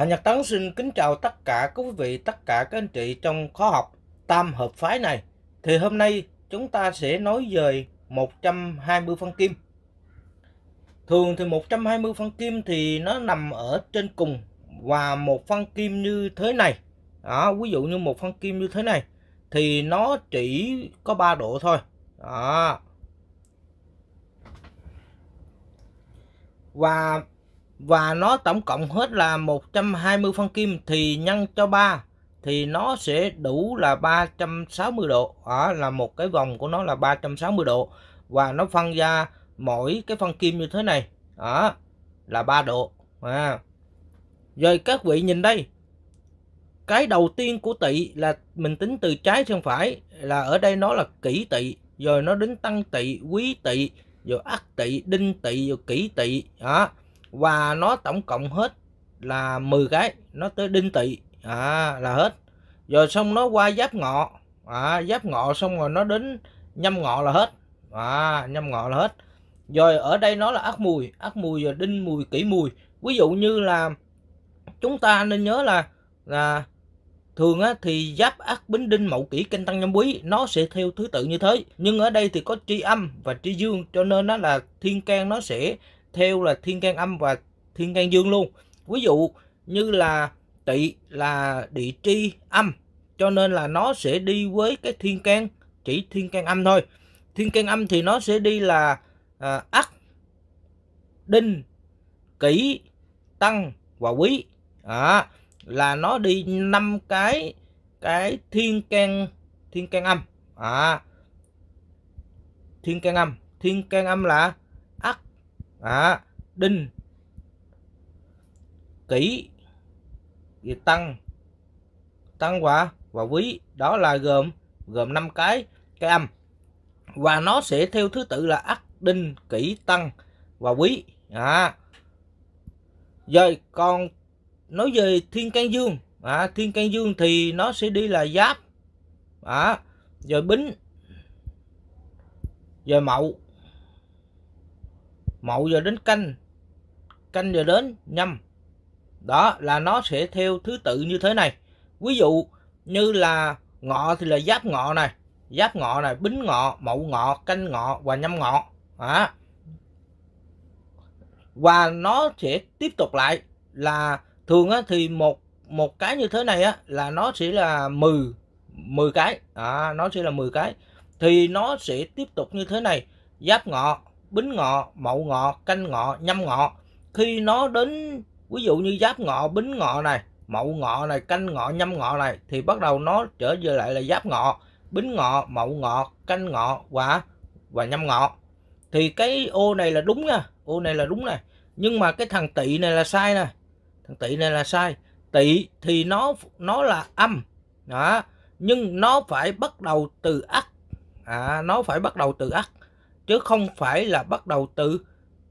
Hạ Nhật Tấn xin kính chào tất cả quý vị, tất cả các anh chị trong khóa học tam hợp phái này. Thì hôm nay chúng ta sẽ nói về 120 phân kim. Thường thì 120 phân kim thì nó nằm ở trên cùng và một phân kim như thế này. Đó, ví dụ như một phân kim như thế này thì nó chỉ có 3 độ thôi. Đó. Và và nó tổng cộng hết là 120 phân kim thì nhân cho 3 thì nó sẽ đủ là 360 độ à, là một cái vòng của nó là 360 độ và nó phân ra mỗi cái phân kim như thế này à, là 3 độ à. rồi các vị nhìn đây cái đầu tiên của tỵ là mình tính từ trái sang phải là ở đây nó là kỷ tỵ rồi nó đến tăng tỵ quý tỵ rồi ắt tỵ đinh tỵ rồi kỷ tỵ đó và nó tổng cộng hết là 10 cái nó tới đinh tỵ à, là hết rồi xong nó qua giáp ngọ à, giáp ngọ xong rồi nó đến nhâm ngọ là hết à, nhâm ngọ là hết rồi ở đây nó là ác mùi ác mùi rồi đinh mùi kỷ mùi ví dụ như là chúng ta nên nhớ là là thường á, thì giáp ác bính đinh mậu kỷ canh tăng nhâm quý nó sẽ theo thứ tự như thế nhưng ở đây thì có tri âm và tri dương cho nên nó là thiên can nó sẽ theo là thiên can âm và thiên can dương luôn ví dụ như là tỵ là địa tri âm cho nên là nó sẽ đi với cái thiên can chỉ thiên can âm thôi thiên can âm thì nó sẽ đi là à, ắt đinh kỷ tăng và quý à, là nó đi năm cái cái thiên can thiên can âm à, thiên can âm thiên can âm là à, đinh kỷ tăng tăng quả và quý đó là gồm gồm 5 cái cái âm và nó sẽ theo thứ tự là ắt đinh kỷ tăng và quý à. rồi còn nói về thiên can dương à, thiên can dương thì nó sẽ đi là giáp à, rồi bính rồi mậu mậu giờ đến canh canh giờ đến nhâm đó là nó sẽ theo thứ tự như thế này ví dụ như là ngọ thì là giáp ngọ này giáp ngọ này bính ngọ mậu ngọ canh ngọ và nhâm ngọ à. và nó sẽ tiếp tục lại là thường á, thì một một cái như thế này á, là nó sẽ là 10 10 cái à, nó sẽ là 10 cái thì nó sẽ tiếp tục như thế này giáp ngọ bính ngọ mậu ngọ canh ngọ nhâm ngọ khi nó đến ví dụ như giáp ngọ bính ngọ này mậu ngọ này canh ngọ nhâm ngọ này thì bắt đầu nó trở về lại là giáp ngọ bính ngọ mậu ngọ canh ngọ và và nhâm ngọ thì cái ô này là đúng nha ô này là đúng này nhưng mà cái thằng tỵ này là sai nè thằng tỵ này là sai tỵ thì nó nó là âm đó nhưng nó phải bắt đầu từ ắt à, nó phải bắt đầu từ ắt chứ không phải là bắt đầu từ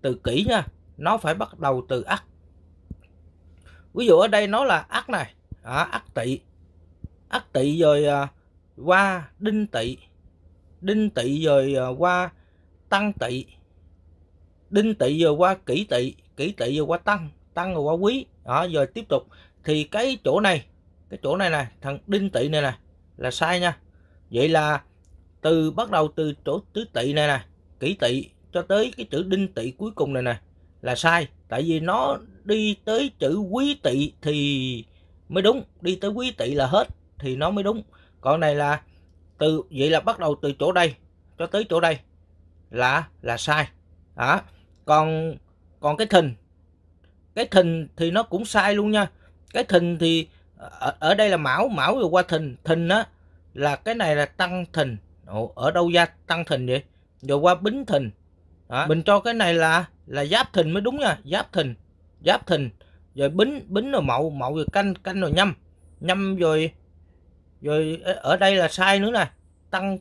từ kỹ nha nó phải bắt đầu từ ắt ví dụ ở đây nó là ắt này à, tỵ ắt tỵ rồi à, qua đinh tỵ đinh tỵ rồi à, qua tăng tỵ đinh tỵ rồi qua kỷ tỵ kỷ tỵ rồi qua tăng tăng rồi qua quý đó rồi tiếp tục thì cái chỗ này cái chỗ này này thằng đinh tỵ này này là sai nha vậy là từ bắt đầu từ chỗ tứ tỵ này này kỷ tỵ cho tới cái chữ đinh tỵ cuối cùng này nè là sai tại vì nó đi tới chữ quý tỵ thì mới đúng đi tới quý tỵ là hết thì nó mới đúng còn này là từ vậy là bắt đầu từ chỗ đây cho tới chỗ đây là là sai à, còn còn cái thình cái thình thì nó cũng sai luôn nha cái thình thì ở, ở đây là mão mão rồi qua thình thình á là cái này là tăng thình Ồ, ở đâu ra tăng thình vậy rồi qua bính thìn đó. mình cho cái này là là giáp thìn mới đúng nha giáp thìn giáp thìn rồi bính bính rồi mậu mậu rồi canh canh rồi nhâm nhâm rồi rồi ở đây là sai nữa nè tăng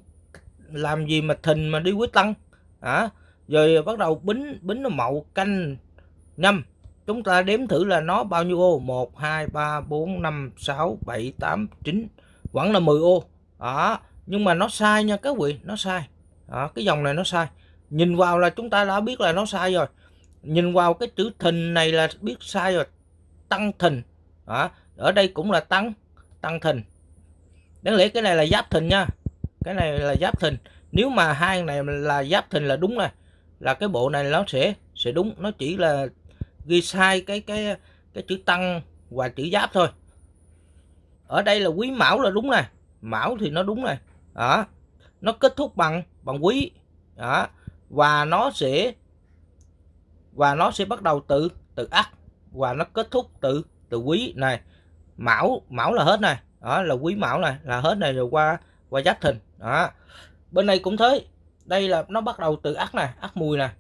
làm gì mà thìn mà đi với tăng hả rồi bắt đầu bính bính rồi mậu canh nhâm chúng ta đếm thử là nó bao nhiêu ô một hai ba bốn năm sáu bảy tám chín vẫn là 10 ô đó nhưng mà nó sai nha các vị nó sai đó, cái dòng này nó sai nhìn vào là chúng ta đã biết là nó sai rồi nhìn vào cái chữ thìn này là biết sai rồi tăng thìn đó, ở đây cũng là tăng tăng thìn đáng lẽ cái này là giáp thìn nha cái này là giáp thìn nếu mà hai này là giáp thìn là đúng này là cái bộ này nó sẽ sẽ đúng nó chỉ là ghi sai cái cái cái chữ tăng và chữ giáp thôi ở đây là quý mão là đúng này mão thì nó đúng này đó nó kết thúc bằng bằng quý đó và nó sẽ và nó sẽ bắt đầu từ từ ắt và nó kết thúc từ từ quý này mão mão là hết này đó là quý mão này là hết này rồi qua qua giáp thìn đó bên này cũng thế đây là nó bắt đầu từ ắt này ắt mùi này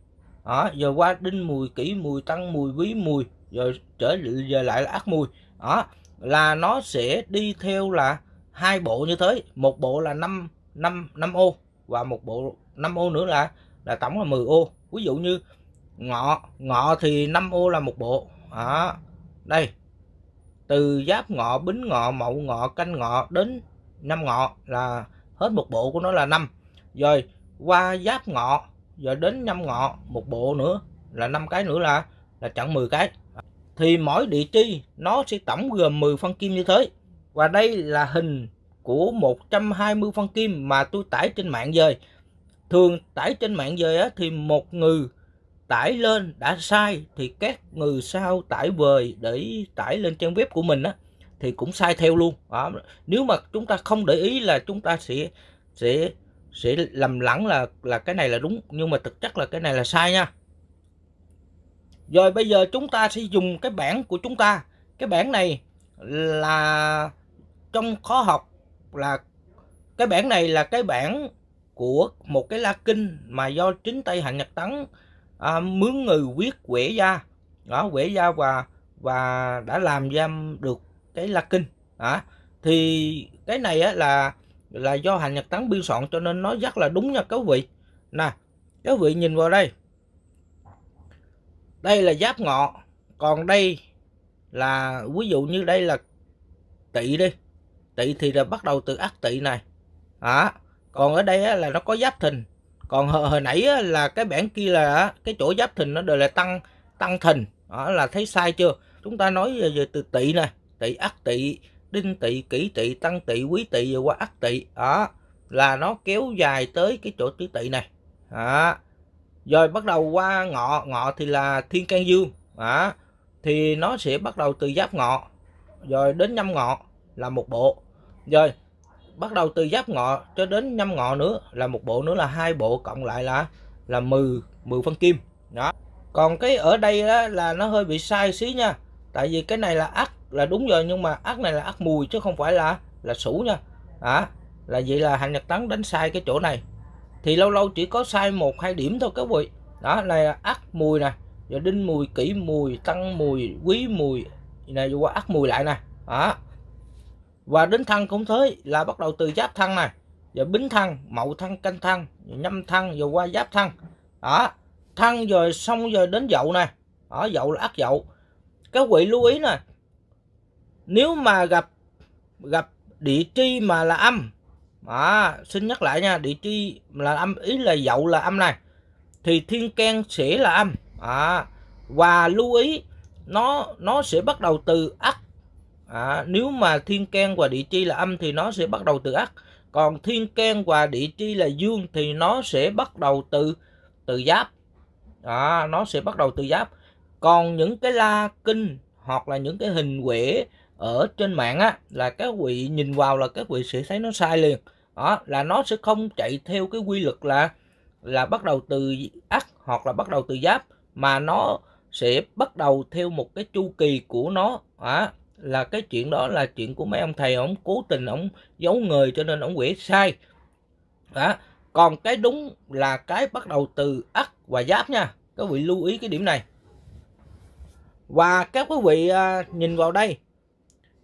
đó rồi qua đinh mùi kỷ mùi tăng mùi quý mùi rồi trở về lại là ắt mùi đó là nó sẽ đi theo là hai bộ như thế một bộ là năm năm năm ô và một bộ 5 ô nữa là là tổng là 10 ô ví dụ như ngọ ngọ thì 5 ô là một bộ đó đây từ giáp ngọ bính ngọ mậu ngọ canh ngọ đến năm ngọ là hết một bộ của nó là năm rồi qua giáp ngọ rồi đến năm ngọ một bộ nữa là năm cái nữa là là chặn 10 cái thì mỗi địa chi nó sẽ tổng gồm 10 phân kim như thế và đây là hình của 120 phân kim mà tôi tải trên mạng về thường tải trên mạng về á thì một người tải lên đã sai thì các người sau tải về để tải lên trang web của mình á thì cũng sai theo luôn đó. nếu mà chúng ta không để ý là chúng ta sẽ sẽ sẽ lầm lẫn là là cái này là đúng nhưng mà thực chất là cái này là sai nha rồi bây giờ chúng ta sẽ dùng cái bảng của chúng ta cái bảng này là trong khóa học là cái bản này là cái bản của một cái la kinh mà do chính tay hạnh nhật tấn à, mướn người viết quẻ gia đó quẻ gia và và đã làm ra được cái la kinh à, thì cái này á, là là do hạnh nhật tấn biên soạn cho nên nó rất là đúng nha các vị nè các vị nhìn vào đây đây là giáp ngọ còn đây là ví dụ như đây là tỵ đi tỵ thì là bắt đầu từ ắt tỵ này đó còn ở đây á, là nó có giáp thìn còn hồi, hồi nãy á, là cái bản kia là cái chỗ giáp thìn nó đều là tăng tăng thìn đó là thấy sai chưa chúng ta nói về, về từ tỵ này tỵ ắt tỵ đinh tỵ kỷ tỵ tăng tỵ quý tỵ rồi qua ắt tỵ đó là nó kéo dài tới cái chỗ tứ tỵ này đó. rồi bắt đầu qua ngọ ngọ thì là thiên can dương đó. thì nó sẽ bắt đầu từ giáp ngọ rồi đến nhâm ngọ là một bộ rồi bắt đầu từ giáp ngọ cho đến năm ngọ nữa là một bộ nữa là hai bộ cộng lại là là 10 10 phân kim đó còn cái ở đây đó là nó hơi bị sai xí nha tại vì cái này là ắt là đúng rồi nhưng mà ắt này là ắt mùi chứ không phải là là sủ nha à, là vậy là hành nhật tấn đánh sai cái chỗ này thì lâu lâu chỉ có sai một hai điểm thôi các vị đó này là ắt mùi nè rồi đinh mùi kỹ mùi tăng mùi quý mùi này qua ắt mùi lại nè đó và đến thăng cũng thế là bắt đầu từ giáp thăng này rồi bính thăng mậu thăng canh thăng nhâm thăng rồi qua giáp thăng đó thăng rồi xong rồi đến dậu này ở dậu là ác dậu các vị lưu ý nè nếu mà gặp gặp địa chi mà là âm à, xin nhắc lại nha địa chi là âm ý là dậu là âm này thì thiên can sẽ là âm à, và lưu ý nó nó sẽ bắt đầu từ ắt à, nếu mà thiên can và địa chi là âm thì nó sẽ bắt đầu từ ắt còn thiên can và địa chi là dương thì nó sẽ bắt đầu từ từ giáp à, nó sẽ bắt đầu từ giáp còn những cái la kinh hoặc là những cái hình quẻ ở trên mạng á là các vị nhìn vào là các vị sẽ thấy nó sai liền đó là nó sẽ không chạy theo cái quy luật là là bắt đầu từ ắt hoặc là bắt đầu từ giáp mà nó sẽ bắt đầu theo một cái chu kỳ của nó à, là cái chuyện đó là chuyện của mấy ông thầy ông cố tình ông giấu người cho nên ông quỷ sai đó còn cái đúng là cái bắt đầu từ ắt và giáp nha các vị lưu ý cái điểm này và các quý vị à, nhìn vào đây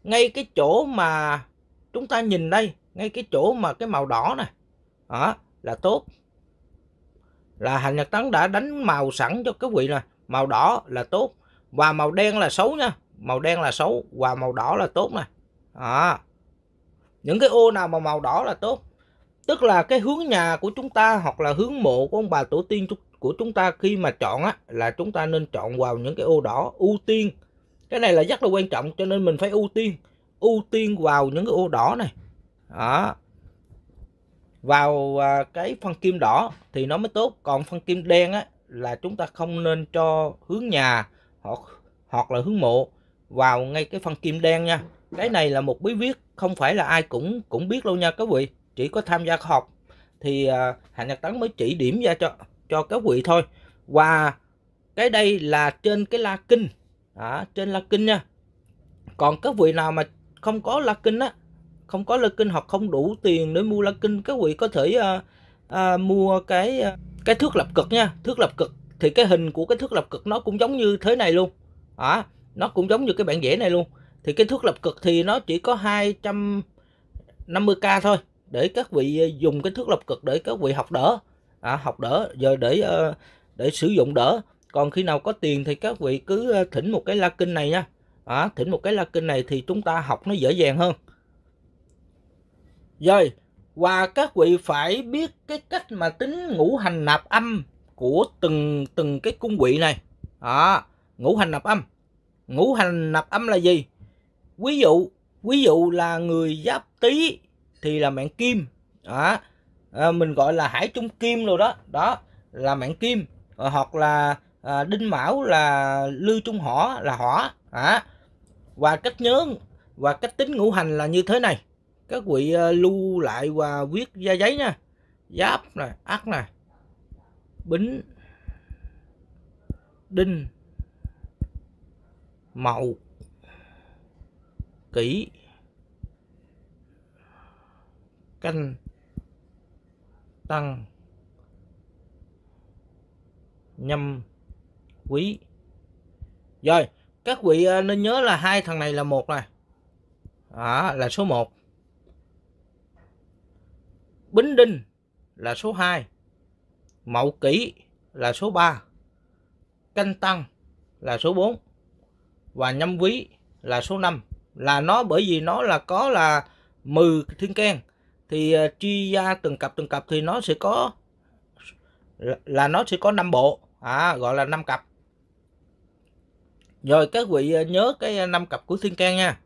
ngay cái chỗ mà chúng ta nhìn đây ngay cái chỗ mà cái màu đỏ này đó là tốt là hành nhật tấn đã đánh màu sẵn cho các vị này. màu đỏ là tốt và màu đen là xấu nha màu đen là xấu và màu đỏ là tốt nè à, những cái ô nào mà màu đỏ là tốt tức là cái hướng nhà của chúng ta hoặc là hướng mộ của ông bà tổ tiên của chúng ta khi mà chọn á là chúng ta nên chọn vào những cái ô đỏ ưu tiên cái này là rất là quan trọng cho nên mình phải ưu tiên ưu tiên vào những cái ô đỏ này đó vào à, cái phân kim đỏ thì nó mới tốt còn phân kim đen á là chúng ta không nên cho hướng nhà hoặc hoặc là hướng mộ vào ngay cái phân kim đen nha cái này là một bí viết không phải là ai cũng cũng biết luôn nha các vị chỉ có tham gia học thì à, hạ nhật tấn mới chỉ điểm ra cho cho các vị thôi và cái đây là trên cái la kinh à, trên la kinh nha còn các vị nào mà không có la kinh á không có la kinh hoặc không đủ tiền để mua la kinh các vị có thể à, à, mua cái à, cái thước lập cực nha thước lập cực thì cái hình của cái thước lập cực nó cũng giống như thế này luôn à, nó cũng giống như cái bản vẽ này luôn thì cái thước lập cực thì nó chỉ có 250k thôi để các vị ờ, dùng cái thước lập cực để các vị học đỡ à, học đỡ giờ để ờ, để sử dụng đỡ còn khi nào có tiền thì các vị cứ ờ, thỉnh một cái la kinh này nha à, thỉnh một cái la kinh này thì chúng ta học nó dễ dàng hơn rồi và các vị phải biết cái cách mà tính ngũ hành nạp âm của từng từng cái cung vị này à, ngũ hành nạp âm ngũ hành nạp âm là gì ví dụ ví dụ là người giáp tý thì là mạng kim đó à, mình gọi là hải trung kim rồi đó đó là mạng kim à, hoặc là à, đinh mão là lưu trung hỏa là hỏa à. và cách nhớ và cách tính ngũ hành là như thế này các vị à, ờ, lưu lại và viết ra giấy nha giáp này ắt này bính đinh mậu kỷ canh tăng nhâm quý rồi các vị ờ, nên nhớ là hai thằng này là một này à, là số 1 bính đinh là số 2 mậu kỷ là số 3 canh tăng là số 4 và nhâm quý là số 5 là nó bởi vì nó là có là 10 thiên can thì chi ờ, ra từng cặp từng cặp thì nó sẽ có là nó sẽ có 5 bộ à, gọi là 5 cặp rồi các vị ờ, nhớ cái 5 ờ, cặp của thiên can nha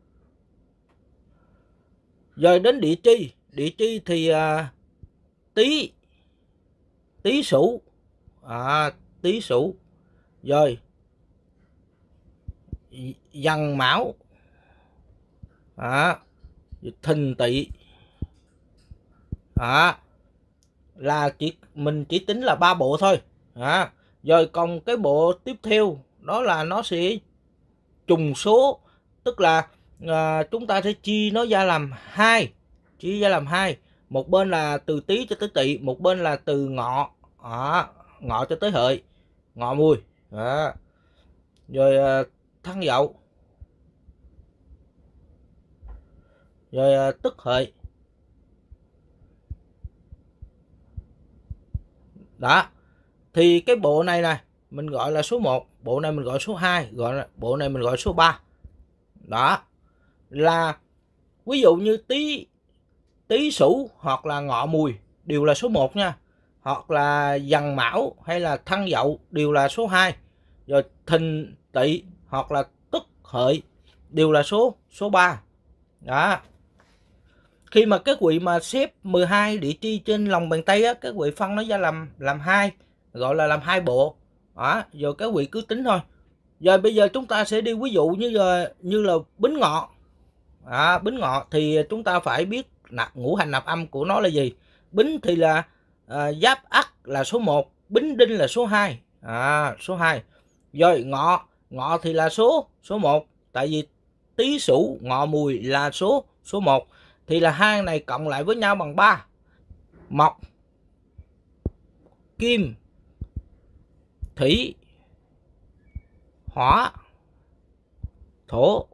rồi đến địa chi địa chi thì à, tí tí sủ à, tí sủ rồi dân máu đó. thình tị đó. là chỉ mình chỉ tính là ba bộ thôi đó. rồi còn cái bộ tiếp theo đó là nó sẽ trùng số tức là à, chúng ta sẽ chia nó ra làm hai chia ra làm hai một bên là từ tý cho tới tỵ một bên là từ ngọ đó. ngọ cho tới hợi ngọ mùi đó. rồi à, thân dậu rồi à, tức hợi đó thì cái bộ này này mình gọi là số 1 bộ này mình gọi số 2 gọi là bộ này mình gọi số 3 đó là ví dụ như tí tí sửu hoặc là ngọ mùi đều là số 1 nha hoặc là dần mão hay là thăng dậu đều là số 2 rồi thìn tỵ hoặc là tức hợi đều là số số 3 đó khi mà cái quỹ mà xếp 12 địa chi trên lòng bàn tay á, cái quỹ phân nó ra làm làm hai gọi là làm hai bộ đó, rồi cái quỹ cứ tính thôi rồi bây giờ chúng ta sẽ đi ví dụ như là, như là bính ngọ à, bính ngọ thì chúng ta phải biết nạp ngũ hành nạp âm của nó là gì bính thì là à, giáp ắt là số 1 bính đinh là số 2 à, số 2 rồi ngọ ngọ thì là số số 1 tại vì tý sửu ngọ mùi là số số 1 thì là hai này cộng lại với nhau bằng 3 mộc kim thủy hỏa thổ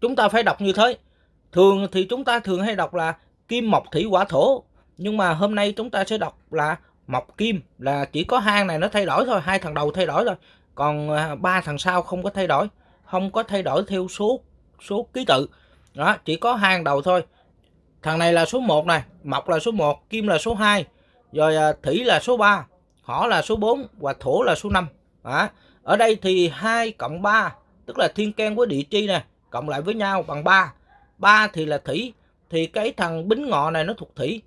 chúng ta phải đọc như thế thường thì chúng ta thường hay đọc là kim mộc thủy hỏa thổ nhưng mà hôm nay chúng ta sẽ đọc là mộc kim là chỉ có hang này nó thay đổi thôi hai thằng đầu thay đổi rồi còn à, ba thằng sau không có thay đổi không có thay đổi theo số số ký tự đó chỉ có hai hàng đầu thôi thằng này là số 1 này mộc là số 1 kim là số 2 rồi à, thủy là số 3 họ là số 4 và thổ là số 5 đó. ở đây thì 2 cộng 3 tức là thiên can với địa chi nè cộng lại với nhau bằng 3 3 thì là thủy thì cái thằng bính ngọ này nó thuộc thủy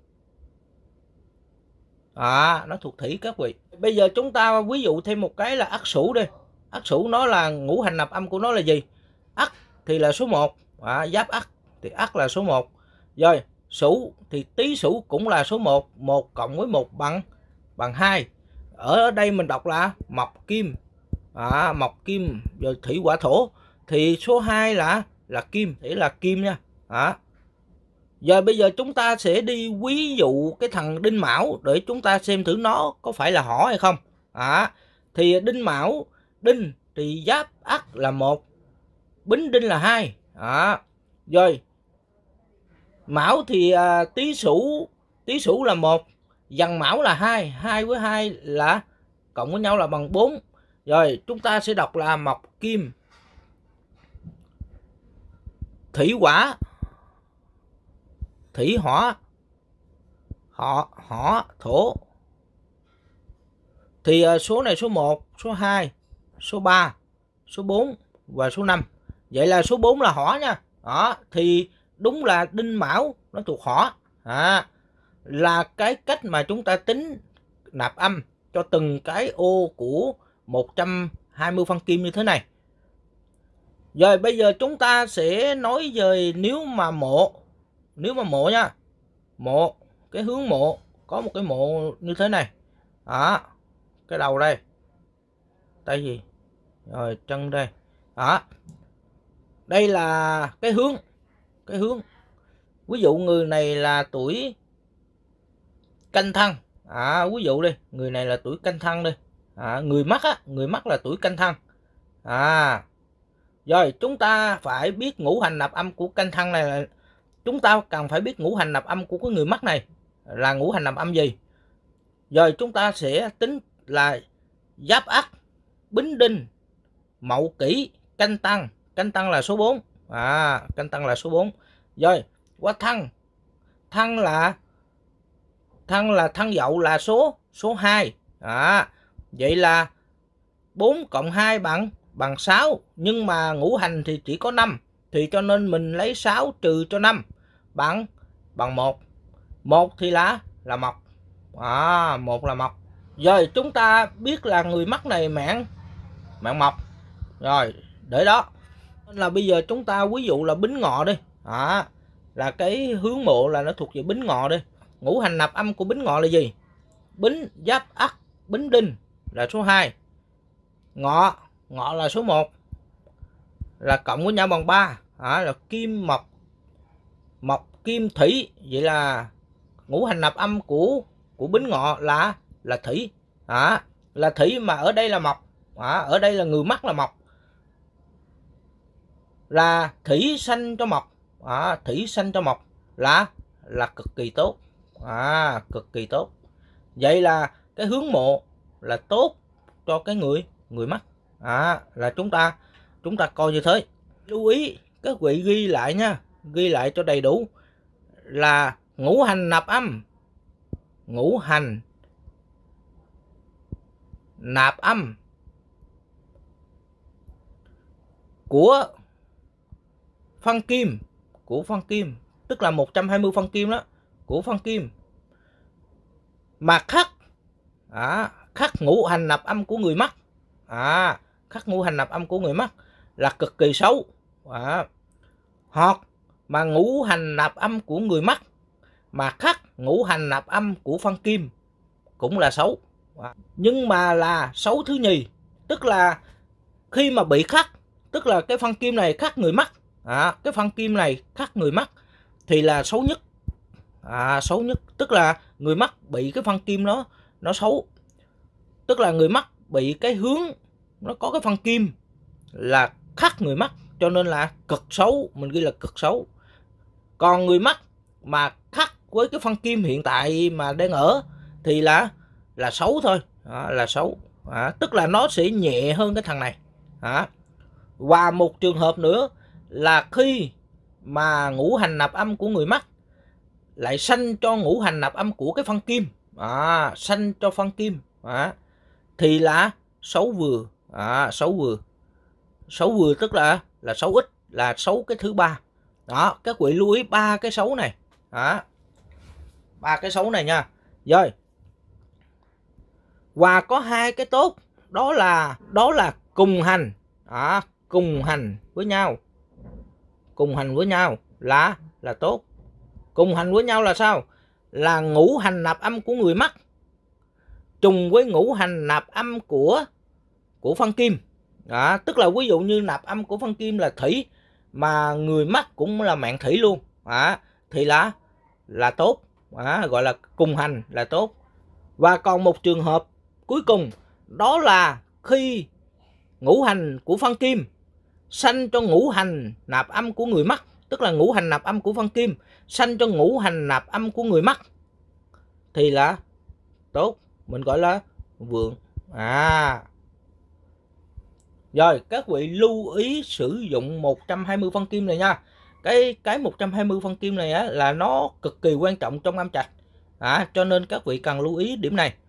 à nó thuộc thủy các vị bây giờ chúng ta ví dụ thêm một cái là ất sửu đi ất sửu nó là ngũ hành nạp âm của nó là gì ất thì là số 1 à, giáp ắt thì ắt là số 1 rồi sửu thì tý sửu cũng là số 1 1 cộng với 1 bằng bằng 2 ở đây mình đọc là mộc kim à, mộc kim rồi thủy quả thổ thì số 2 là là kim thì là kim nha à. rồi bây giờ chúng ta sẽ đi ví dụ cái thằng đinh mão để chúng ta xem thử nó có phải là họ hay không à. thì đinh mão đinh thì giáp ắt là một bính đinh là hai đó rồi mão thì à, tý sửu tý sửu là một dần mão là hai hai với hai là cộng với nhau là bằng 4 rồi chúng ta sẽ đọc là mộc kim thủy quả thủy hỏa họ hỏa thổ thì à, số này số 1, số 2, số 3, số 4 và số 5 vậy là số 4 là hỏa nha đó thì đúng là đinh mão nó thuộc hỏa à, là cái cách mà chúng ta tính nạp âm cho từng cái ô của 120 phân kim như thế này rồi bây giờ chúng ta sẽ nói về nếu mà mộ nếu mà mộ nha mộ cái hướng mộ có một cái mộ như thế này đó cái đầu đây tay gì rồi chân đây đó đây là cái hướng cái hướng ví dụ người này là tuổi canh thân à, ví dụ đi người này là tuổi canh thân đi à, người mắt á người mắt là tuổi canh thân à rồi chúng ta phải biết ngũ hành nạp âm của canh thân này là chúng ta cần phải biết ngũ hành nạp âm của cái người mắt này là ngũ hành nạp âm gì rồi chúng ta sẽ tính là giáp ắt bính đinh mậu kỷ canh tăng cánh tăng là số 4 à cánh tăng là số 4 rồi quá thăng thăng là thăng là thăng dậu là số số 2 à vậy là 4 cộng 2 bằng bằng 6 nhưng mà ngũ hành thì chỉ có 5 thì cho nên mình lấy 6 trừ cho 5 bằng bằng 1 1 thì là là mộc à một là mộc rồi chúng ta biết là người mắt này mạng mạng mộc rồi để đó nên là bây giờ chúng ta ví dụ là bính ngọ đi à, là cái hướng mộ là nó thuộc về bính ngọ đi ngũ hành nạp âm của bính ngọ là gì bính giáp ắt bính đinh là số 2 ngọ ngọ là số 1 là cộng với nhau bằng 3 à, là kim mộc mộc kim thủy vậy là ngũ hành nạp âm của của bính ngọ là là thủy à, là thủy mà ở đây là mộc à, ở đây là người mắt là mộc là thủy sanh cho mộc à, thủy sanh cho mộc là là cực kỳ tốt à, cực kỳ tốt vậy là cái hướng mộ là tốt cho cái người người mắt, à, là chúng ta chúng ta coi như thế lưu ý các vị ghi lại nha ghi lại cho đầy đủ là ngũ hành nạp âm ngũ hành nạp âm của phân kim của phân kim tức là 120 phân kim đó của phân kim mà khắc à, khắc ngũ hành nạp âm của người mắc à, khắc ngũ hành nạp âm của người mắc là cực kỳ xấu à, hoặc mà ngũ hành nạp âm của người mắc mà khắc ngũ hành nạp âm của phân kim cũng là xấu à, nhưng mà là xấu thứ nhì tức là khi mà bị khắc tức là cái phân kim này khắc người mắc à, cái phân kim này khắc người mắt thì là xấu nhất à, xấu nhất tức là người mắt bị cái phân kim nó nó xấu tức là người mắt bị cái hướng nó có cái phân kim là khắc người mắt cho nên là cực xấu mình ghi là cực xấu còn người mắt mà khắc với cái phân kim hiện tại mà đang ở thì là là xấu thôi à, là xấu à, tức là nó sẽ nhẹ hơn cái thằng này à. và một trường hợp nữa là khi mà ngũ hành nạp âm của người mắt lại sanh cho ngũ hành nạp âm của cái phân kim à, sanh cho phân kim à, thì là xấu vừa à, xấu vừa xấu vừa tức là là xấu ít là xấu cái thứ ba đó các vị lưu ý ba cái xấu này đó à, ba cái xấu này nha rồi và có hai cái tốt đó là đó là cùng hành à cùng hành với nhau cùng hành với nhau là là tốt cùng hành với nhau là sao là ngũ hành nạp âm của người mắt trùng với ngũ hành nạp âm của của phân kim đó, tức là ví dụ như nạp âm của phân kim là thủy mà người mắt cũng là mạng thủy luôn đó, thì là là tốt đó, gọi là cùng hành là tốt và còn một trường hợp cuối cùng đó là khi ngũ hành của phân kim sanh cho ngũ hành nạp âm của người mắt tức là ngũ hành nạp âm của văn kim sanh cho ngũ hành nạp âm của người mắt thì là tốt mình gọi là vượng à rồi các vị lưu ý sử dụng 120 phân kim này nha cái cái 120 phân kim này á, là nó cực kỳ quan trọng trong âm trạch à, cho nên các vị cần lưu ý điểm này